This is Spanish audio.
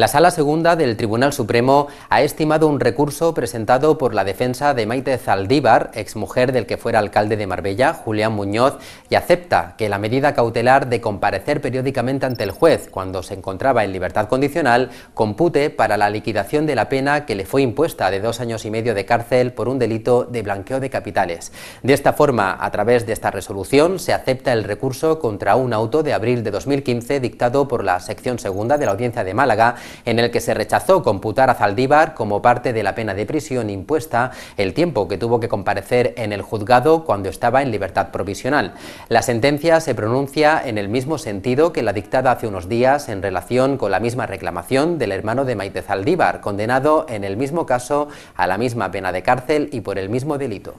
La Sala Segunda del Tribunal Supremo ha estimado un recurso presentado por la defensa de Maite Zaldívar, exmujer del que fuera alcalde de Marbella, Julián Muñoz, y acepta que la medida cautelar de comparecer periódicamente ante el juez cuando se encontraba en libertad condicional compute para la liquidación de la pena que le fue impuesta de dos años y medio de cárcel por un delito de blanqueo de capitales. De esta forma, a través de esta resolución, se acepta el recurso contra un auto de abril de 2015 dictado por la sección segunda de la Audiencia de Málaga en el que se rechazó computar a Zaldívar como parte de la pena de prisión impuesta el tiempo que tuvo que comparecer en el juzgado cuando estaba en libertad provisional. La sentencia se pronuncia en el mismo sentido que la dictada hace unos días en relación con la misma reclamación del hermano de Maite Zaldívar, condenado en el mismo caso a la misma pena de cárcel y por el mismo delito.